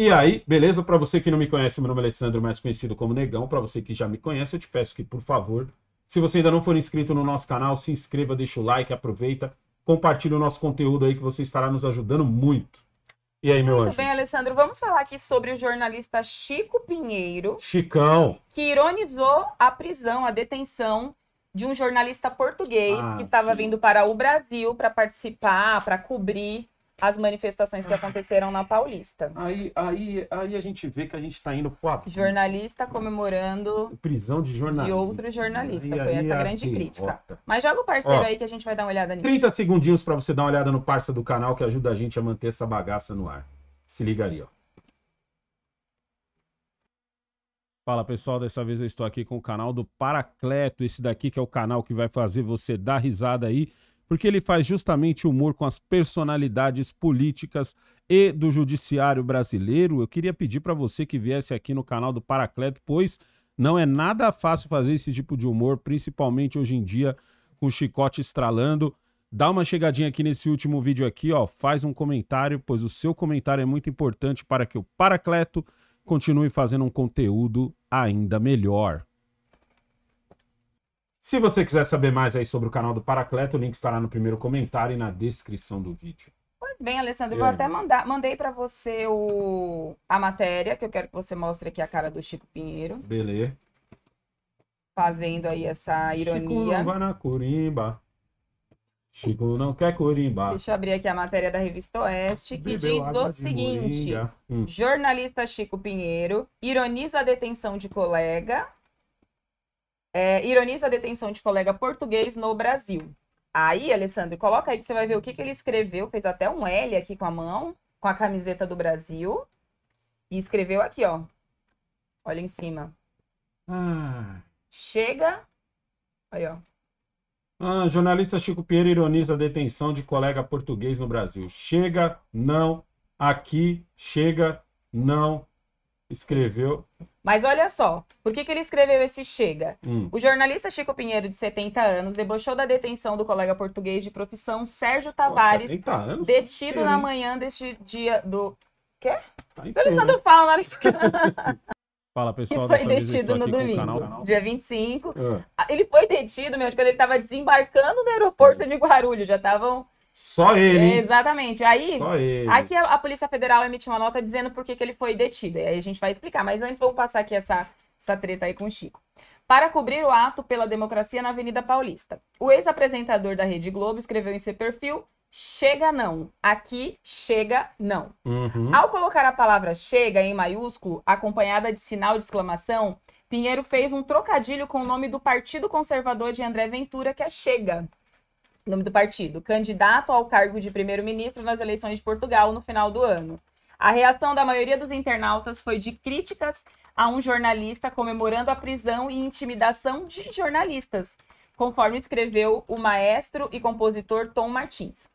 E aí, beleza? Para você que não me conhece, meu nome é Alessandro, mais conhecido como Negão. Para você que já me conhece, eu te peço que, por favor, se você ainda não for inscrito no nosso canal, se inscreva, deixa o like, aproveita, compartilha o nosso conteúdo aí que você estará nos ajudando muito. E aí, meu Muito anjo? bem, Alessandro. Vamos falar aqui sobre o jornalista Chico Pinheiro. Chicão. Que ironizou a prisão, a detenção de um jornalista português ah, que estava vindo para o Brasil para participar, para cobrir as manifestações que ah. aconteceram na Paulista. Aí, aí, aí a gente vê que a gente está indo para Jornalista comemorando prisão de jornalista. De outro jornalista. Aí, Foi essa é grande aqui, crítica. Mas joga o parceiro ó, aí que a gente vai dar uma olhada nisso. 30 segundinhos para você dar uma olhada no parceiro do canal que ajuda a gente a manter essa bagaça no ar. Se liga aí, ó. Fala pessoal, dessa vez eu estou aqui com o canal do Paracleto, esse daqui que é o canal que vai fazer você dar risada aí porque ele faz justamente humor com as personalidades políticas e do judiciário brasileiro. Eu queria pedir para você que viesse aqui no canal do Paracleto, pois não é nada fácil fazer esse tipo de humor, principalmente hoje em dia com o chicote estralando. Dá uma chegadinha aqui nesse último vídeo aqui, ó, faz um comentário, pois o seu comentário é muito importante para que o Paracleto continue fazendo um conteúdo ainda melhor. Se você quiser saber mais aí sobre o canal do Paracleto, o link estará no primeiro comentário e na descrição do vídeo. Pois bem, Alessandro, eu vou até mandar, mandei para você o, a matéria, que eu quero que você mostre aqui a cara do Chico Pinheiro. Beleza. Fazendo aí essa ironia. Chico não vai na corimba. Chico não quer corimba. Deixa eu abrir aqui a matéria da revista Oeste, que Bebeu diz o seguinte: hum. jornalista Chico Pinheiro ironiza a detenção de colega é, ironiza a detenção de colega português no Brasil. Aí, Alessandro, coloca aí que você vai ver o que, que ele escreveu. Fez até um L aqui com a mão, com a camiseta do Brasil. E escreveu aqui, ó. Olha em cima. Ah. Chega. Aí, ó. Ah, jornalista Chico Pinheiro ironiza a detenção de colega português no Brasil. Chega, não, aqui, chega, não, Escreveu. Mas olha só, por que, que ele escreveu esse chega? Hum. O jornalista Chico Pinheiro, de 70 anos, debochou da detenção do colega português de profissão Sérgio Tavares, Nossa, detido na manhã deste dia do. Quê? Tá o Alessandro fala na hora que... Fala, pessoal, foi detido no domingo, canal... dia 25. É. Ah. Ele foi detido, meu, quando ele estava desembarcando no aeroporto de Guarulhos. Já estavam só ele. Exatamente. Aí, aqui a, a, Polícia Federal emitiu uma nota dizendo por que, que ele foi detido. E aí a gente vai explicar. Mas antes, vamos passar aqui essa, essa treta aí com o Chico. Para cobrir o ato pela democracia na Avenida Paulista, o ex-apresentador da Rede Globo escreveu em seu perfil: chega não. Aqui, chega não. Uhum. Ao colocar a palavra chega em maiúsculo, acompanhada de sinal de exclamação, Pinheiro fez um trocadilho com o nome do Partido Conservador de André Ventura, que é Chega nome do partido, candidato ao cargo de primeiro-ministro nas eleições de Portugal no final do ano. A reação da maioria dos internautas foi de críticas a um jornalista comemorando a prisão e intimidação de jornalistas, conforme escreveu o maestro e compositor Tom Martins.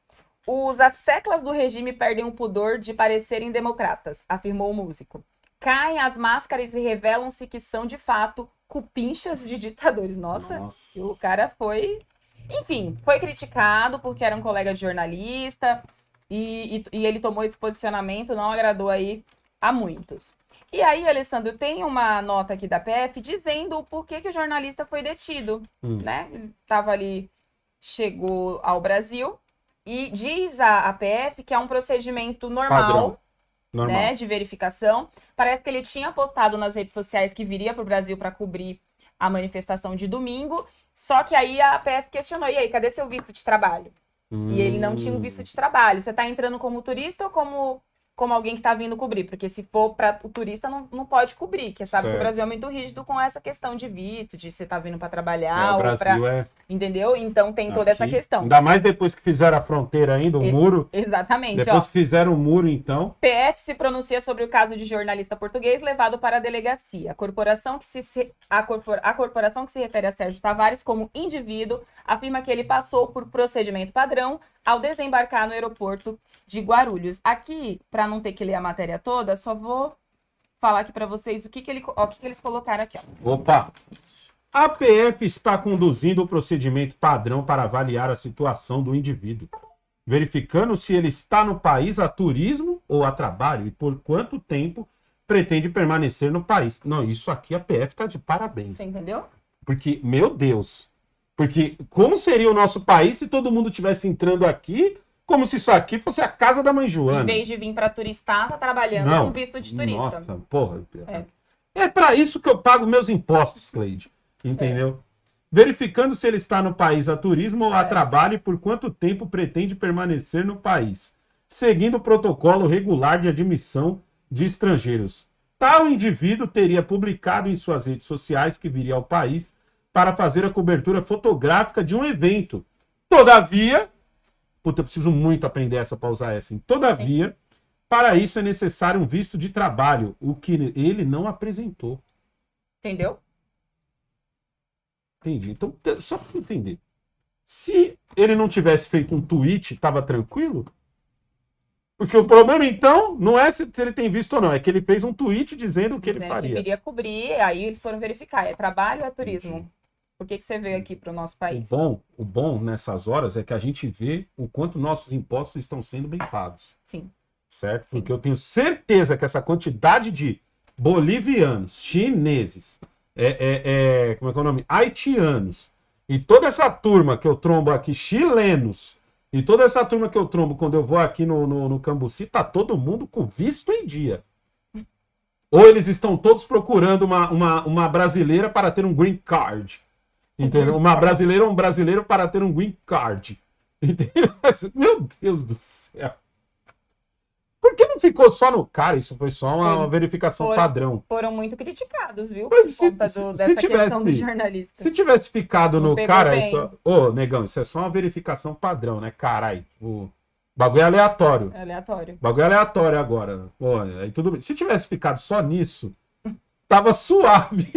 Os asseclas do regime perdem o pudor de parecerem democratas, afirmou o músico. Caem as máscaras e revelam-se que são, de fato, cupinchas de ditadores. Nossa, Nossa. o cara foi enfim, foi criticado porque era um colega de jornalista e, e, e ele tomou esse posicionamento, não agradou aí a muitos. E aí, Alessandro, tem uma nota aqui da PF dizendo o porquê que o jornalista foi detido, hum. né? Ele tava ali, chegou ao Brasil e diz a, a PF que é um procedimento normal, né, normal, Né, de verificação. Parece que ele tinha postado nas redes sociais que viria para o Brasil para cobrir a manifestação de domingo. Só que aí a PF questionou: e aí, cadê seu visto de trabalho? Hum. E ele não tinha um visto de trabalho. Você está entrando como turista ou como, como alguém que está vindo cobrir? Porque se for para o turista, não, não pode cobrir, Porque sabe certo. que o Brasil é muito rígido com essa questão de visto, de você tá vindo para trabalhar é, ou é Entendeu? Então tem toda Aqui. essa questão. Ainda mais depois que fizeram a fronteira ainda, o Ex muro. Exatamente. Depois ó. que fizeram o muro, então. PF se pronuncia sobre o caso de jornalista português levado para a delegacia. A corporação que se, a, corpor, a corporação que se refere a Sérgio Tavares como indivíduo afirma que ele passou por procedimento padrão ao desembarcar no aeroporto de Guarulhos. Aqui, para não ter que ler a matéria toda, só vou falar aqui para vocês o que, que, ele, ó, o que, que eles colocaram aqui. Ó. Opa! A PF está conduzindo o procedimento padrão para avaliar a situação do indivíduo, verificando se ele está no país a turismo ou a trabalho e por quanto tempo pretende permanecer no país. Não, isso aqui a PF está de parabéns. Você entendeu? Porque, meu Deus, porque como seria o nosso país se todo mundo estivesse entrando aqui como se isso aqui fosse a casa da mãe Joana? Em vez de vir para turistar, tá trabalhando Não. com visto de turista. Nossa, porra. É, é para isso que eu pago meus impostos, Cleide. Entendeu? É. Verificando se ele está no país a turismo ou a é. trabalho e por quanto tempo pretende permanecer no país. Seguindo o protocolo regular de admissão de estrangeiros. Tal indivíduo teria publicado em suas redes sociais que viria ao país para fazer a cobertura fotográfica de um evento. Todavia, puta, eu preciso muito aprender essa para usar essa. Hein? Todavia, Sim. para isso é necessário um visto de trabalho, o que ele não apresentou. Entendeu? Entendi. Então, só para entender. Se ele não tivesse feito um tweet, estava tranquilo? Porque o problema, então, não é se ele tem visto ou não, é que ele fez um tweet dizendo o que dizendo ele faria. Que ele iria cobrir, aí eles foram verificar. É trabalho ou é turismo? Entendi. Por que, que você veio aqui para o nosso país? O bom, o bom nessas horas é que a gente vê o quanto nossos impostos estão sendo bem pagos. Sim. Certo? Sim. Porque eu tenho certeza que essa quantidade de bolivianos, chineses, é, é, é, como é que é o nome? Haitianos. E toda essa turma que eu trombo aqui, chilenos, e toda essa turma que eu trombo quando eu vou aqui no, no, no Cambuci, tá todo mundo com visto em dia. Ou eles estão todos procurando uma, uma, uma brasileira para ter um green card. Entendeu? Uma brasileira ou um brasileiro para ter um green card. Entendeu? Meu Deus do céu. Por que não ficou só no cara? Isso foi só uma, verificação foram, padrão. Foram muito criticados, viu? Mas por se, conta do, se, dessa se tivesse, questão do jornalista. Se tivesse ficado não no cara, bem. isso, ô, oh, negão, isso é só uma verificação padrão, né? Caralho, o bagulho é aleatório. É aleatório. Bagulho é aleatório agora. Pô, aí tudo bem. Se tivesse ficado só nisso, tava suave.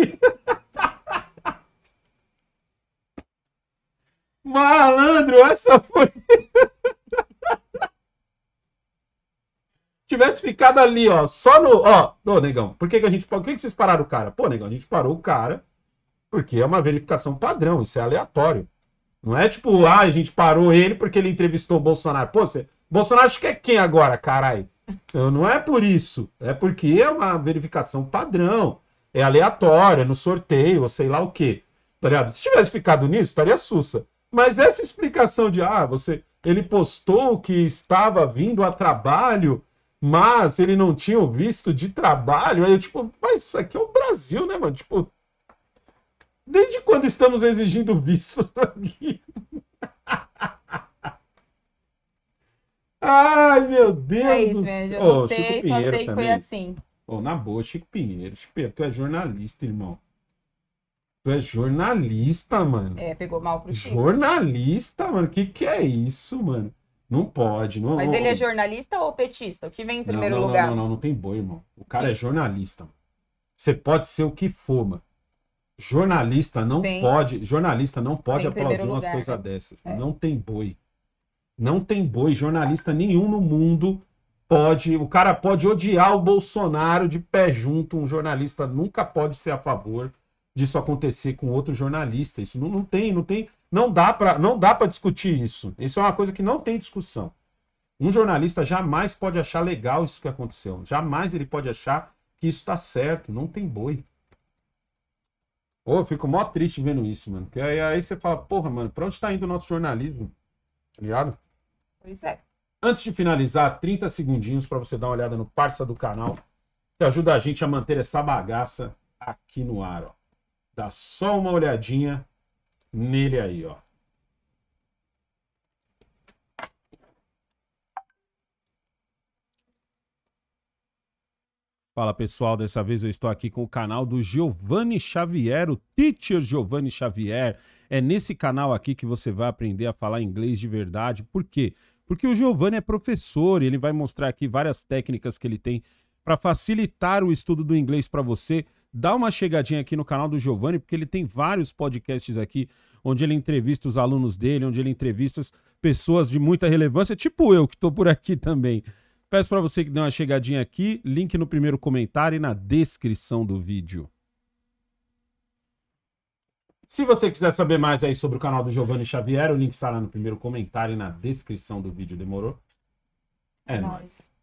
Malandro, essa foi. tivesse ficado ali, ó, só no. Ó, ô, negão, por que, que a gente. Por que, que vocês pararam o cara? Pô, negão, a gente parou o cara porque é uma verificação padrão, isso é aleatório. Não é tipo, ah, a gente parou ele porque ele entrevistou o Bolsonaro. Pô, você. Bolsonaro acho que é quem agora, caralho? Não é por isso. É porque é uma verificação padrão. É aleatória, no sorteio, ou sei lá o quê. Tá ligado? Se tivesse ficado nisso, estaria sussa. Mas essa explicação de, ah, você. Ele postou que estava vindo a trabalho mas ele não tinha o visto de trabalho. Aí eu, tipo, mas isso aqui é o Brasil, né, mano? Tipo, desde quando estamos exigindo visto aqui? Ai, meu Deus é isso, do né? céu. Eu não oh, só sei que também. foi assim. Oh, na boa, Chico Pinheiro. Chico Pinheiro, tu é jornalista, irmão. Tu é jornalista, mano. É, pegou mal pro Chico. Jornalista, mano. Que que é isso, mano? Não pode, não. Mas ele é jornalista ou petista? O que vem em primeiro não, não, lugar? Não, não, não, não tem boi, irmão. O cara é jornalista. Você pode ser o que for, mano. Jornalista não pode, jornalista não pode aplaudir umas coisas dessas. É. Não tem boi. Não tem boi. Jornalista nenhum no mundo pode. O cara pode odiar o Bolsonaro de pé junto. Um jornalista nunca pode ser a favor disso acontecer com outro jornalista. Isso não, não tem, não tem, não dá para, não dá para discutir isso. Isso é uma coisa que não tem discussão. Um jornalista jamais pode achar legal isso que aconteceu. Jamais ele pode achar que isso está certo. Não tem boi. Oh, eu fico mó triste vendo isso, mano. Porque aí, aí você fala, porra, mano, pra onde está indo o nosso jornalismo? Tá ligado? Pois é. Antes de finalizar, 30 segundinhos para você dar uma olhada no parça do canal, que ajuda a gente a manter essa bagaça aqui no ar, ó. Dá só uma olhadinha nele aí, ó. Fala pessoal, dessa vez eu estou aqui com o canal do Giovanni Xavier, o Teacher Giovanni Xavier. É nesse canal aqui que você vai aprender a falar inglês de verdade. Por quê? Porque o Giovanni é professor e ele vai mostrar aqui várias técnicas que ele tem para facilitar o estudo do inglês para você dá uma chegadinha aqui no canal do Giovanni, porque ele tem vários podcasts aqui onde ele entrevista os alunos dele, onde ele entrevista pessoas de muita relevância, tipo eu que estou por aqui também. Peço para você que dê uma chegadinha aqui, link no primeiro comentário e na descrição do vídeo. Se você quiser saber mais aí sobre o canal do Giovanni Xavier, o link está lá no primeiro comentário e na descrição do vídeo, demorou? É, nóis. nóis.